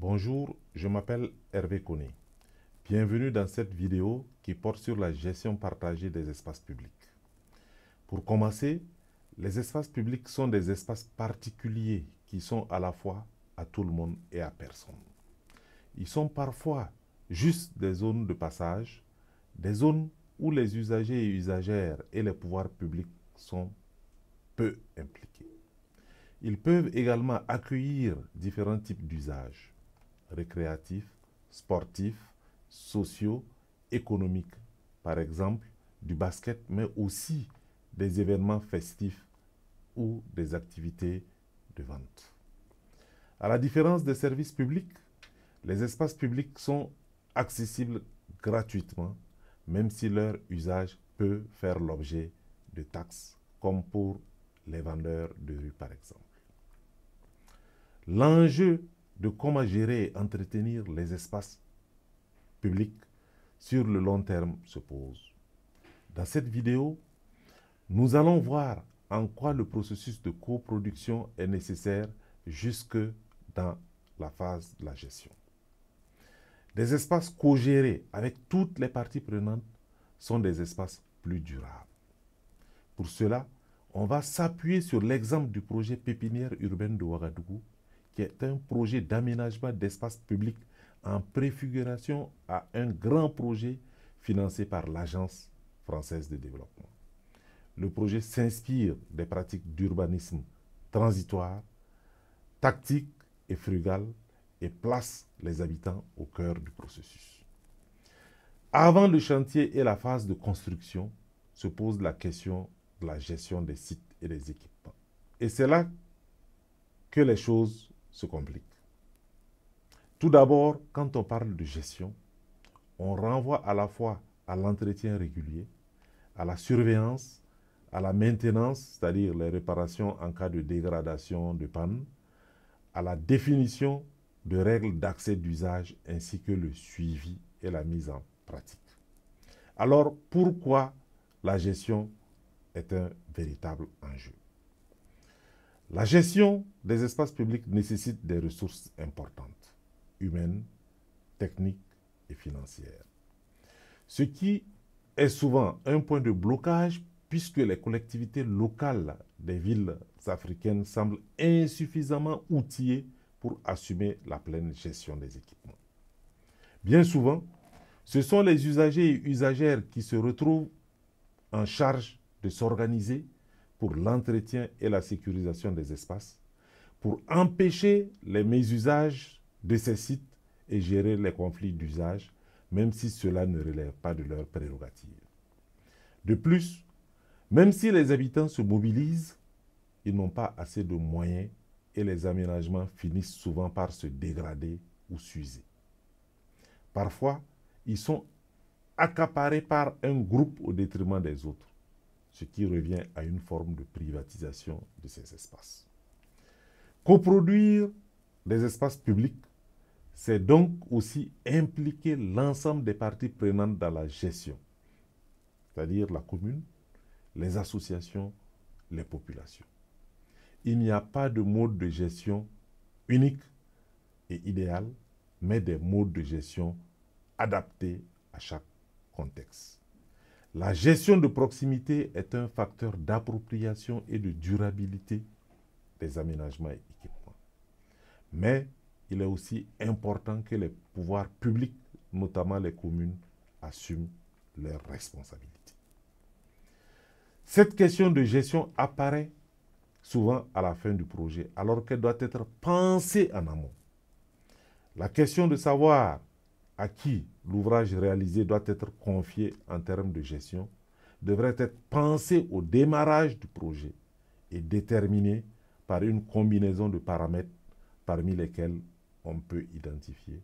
Bonjour, je m'appelle Hervé Conné. Bienvenue dans cette vidéo qui porte sur la gestion partagée des espaces publics. Pour commencer, les espaces publics sont des espaces particuliers qui sont à la fois à tout le monde et à personne. Ils sont parfois juste des zones de passage, des zones où les usagers et usagères et les pouvoirs publics sont peu impliqués. Ils peuvent également accueillir différents types d'usages récréatifs, sportifs, sociaux, économiques, par exemple du basket, mais aussi des événements festifs ou des activités de vente. À la différence des services publics, les espaces publics sont accessibles gratuitement, même si leur usage peut faire l'objet de taxes, comme pour les vendeurs de rue par exemple. L'enjeu de comment gérer et entretenir les espaces publics sur le long terme se pose. Dans cette vidéo, nous allons voir en quoi le processus de coproduction est nécessaire jusque dans la phase de la gestion. Des espaces co-gérés avec toutes les parties prenantes sont des espaces plus durables. Pour cela, on va s'appuyer sur l'exemple du projet pépinière urbaine de Ouagadougou qui est un projet d'aménagement d'espace public en préfiguration à un grand projet financé par l'Agence française de développement. Le projet s'inspire des pratiques d'urbanisme transitoire, tactique et frugal et place les habitants au cœur du processus. Avant le chantier et la phase de construction, se pose la question de la gestion des sites et des équipements. Et c'est là que les choses se complique. Tout d'abord, quand on parle de gestion, on renvoie à la fois à l'entretien régulier, à la surveillance, à la maintenance, c'est-à-dire les réparations en cas de dégradation, de panne, à la définition de règles d'accès d'usage ainsi que le suivi et la mise en pratique. Alors pourquoi la gestion est un véritable enjeu la gestion des espaces publics nécessite des ressources importantes, humaines, techniques et financières. Ce qui est souvent un point de blocage puisque les collectivités locales des villes africaines semblent insuffisamment outillées pour assumer la pleine gestion des équipements. Bien souvent, ce sont les usagers et usagères qui se retrouvent en charge de s'organiser, pour l'entretien et la sécurisation des espaces, pour empêcher les mésusages de ces sites et gérer les conflits d'usage, même si cela ne relève pas de leurs prérogatives. De plus, même si les habitants se mobilisent, ils n'ont pas assez de moyens et les aménagements finissent souvent par se dégrader ou s'user. Parfois, ils sont accaparés par un groupe au détriment des autres ce qui revient à une forme de privatisation de ces espaces. Coproduire des espaces publics, c'est donc aussi impliquer l'ensemble des parties prenantes dans la gestion, c'est-à-dire la commune, les associations, les populations. Il n'y a pas de mode de gestion unique et idéal, mais des modes de gestion adaptés à chaque contexte. La gestion de proximité est un facteur d'appropriation et de durabilité des aménagements et équipements. Mais il est aussi important que les pouvoirs publics, notamment les communes, assument leurs responsabilités. Cette question de gestion apparaît souvent à la fin du projet, alors qu'elle doit être pensée en amont. La question de savoir à qui l'ouvrage réalisé doit être confié en termes de gestion devrait être pensé au démarrage du projet et déterminé par une combinaison de paramètres parmi lesquels on peut identifier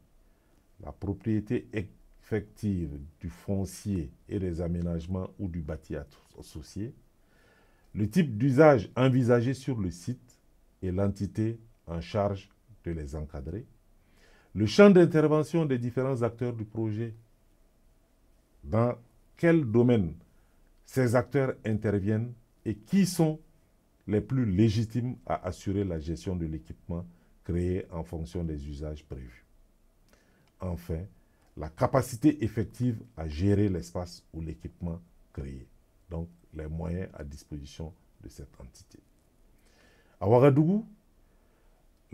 la propriété effective du foncier et des aménagements ou du bâti associé, le type d'usage envisagé sur le site et l'entité en charge de les encadrer, le champ d'intervention des différents acteurs du projet, dans quel domaine ces acteurs interviennent et qui sont les plus légitimes à assurer la gestion de l'équipement créé en fonction des usages prévus. Enfin, la capacité effective à gérer l'espace ou l'équipement créé, donc les moyens à disposition de cette entité. À Ouagadougou,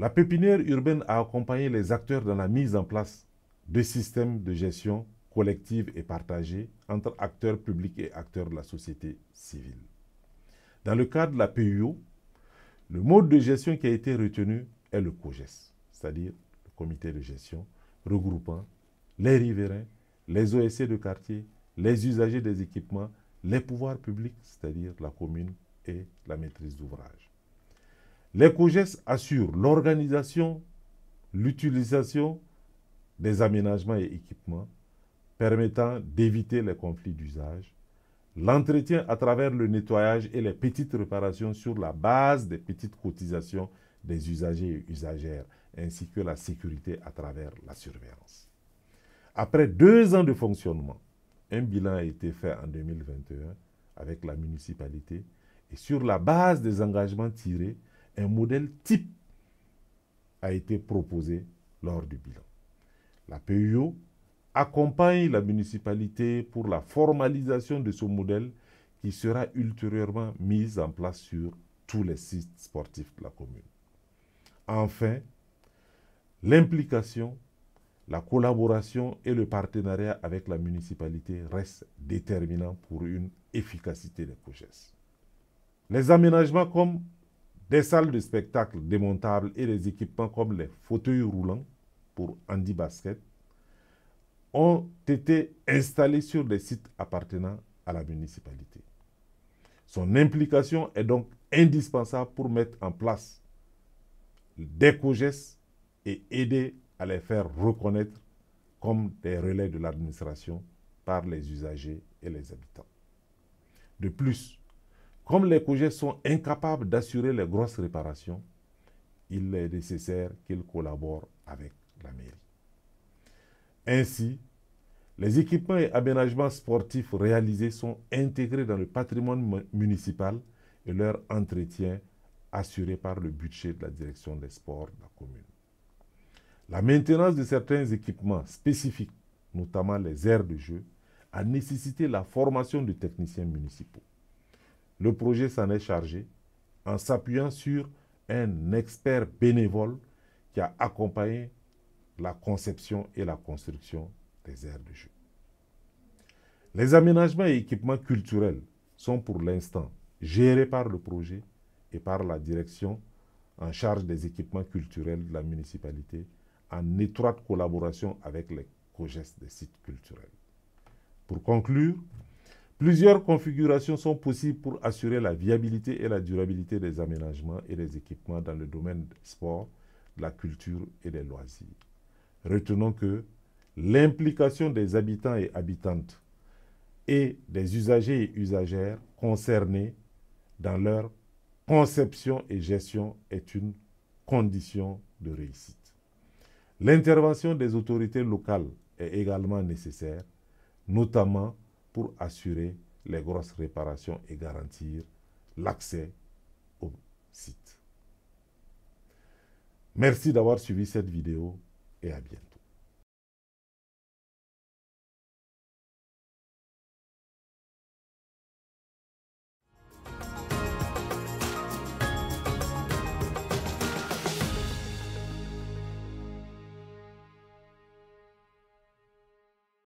la pépinière urbaine a accompagné les acteurs dans la mise en place de systèmes de gestion collective et partagée entre acteurs publics et acteurs de la société civile. Dans le cadre de la PUO, le mode de gestion qui a été retenu est le COGES, c'est-à-dire le comité de gestion regroupant les riverains, les OSC de quartier, les usagers des équipements, les pouvoirs publics, c'est-à-dire la commune et la maîtrise d'ouvrage. Les assure l'organisation, l'utilisation des aménagements et équipements permettant d'éviter les conflits d'usage, l'entretien à travers le nettoyage et les petites réparations sur la base des petites cotisations des usagers et usagères, ainsi que la sécurité à travers la surveillance. Après deux ans de fonctionnement, un bilan a été fait en 2021 avec la municipalité et sur la base des engagements tirés, un modèle type a été proposé lors du bilan. La PUO accompagne la municipalité pour la formalisation de ce modèle qui sera ultérieurement mis en place sur tous les sites sportifs de la commune. Enfin, l'implication, la collaboration et le partenariat avec la municipalité restent déterminants pour une efficacité des projets. Les aménagements comme des salles de spectacle démontables et des équipements comme les fauteuils roulants pour Andy Basket ont été installés sur des sites appartenant à la municipalité. Son implication est donc indispensable pour mettre en place des cogestes et aider à les faire reconnaître comme des relais de l'administration par les usagers et les habitants. De plus, comme les projets sont incapables d'assurer les grosses réparations, il est nécessaire qu'ils collaborent avec la mairie. Ainsi, les équipements et aménagements sportifs réalisés sont intégrés dans le patrimoine municipal et leur entretien assuré par le budget de la direction des sports de la commune. La maintenance de certains équipements spécifiques, notamment les aires de jeu, a nécessité la formation de techniciens municipaux. Le projet s'en est chargé en s'appuyant sur un expert bénévole qui a accompagné la conception et la construction des aires de jeu. Les aménagements et équipements culturels sont pour l'instant gérés par le projet et par la direction en charge des équipements culturels de la municipalité en étroite collaboration avec les co-gestes des sites culturels. Pour conclure, Plusieurs configurations sont possibles pour assurer la viabilité et la durabilité des aménagements et des équipements dans le domaine du sport, de la culture et des loisirs. Retenons que l'implication des habitants et habitantes et des usagers et usagères concernés dans leur conception et gestion est une condition de réussite. L'intervention des autorités locales est également nécessaire, notamment pour assurer les grosses réparations et garantir l'accès au site. Merci d'avoir suivi cette vidéo et à bientôt.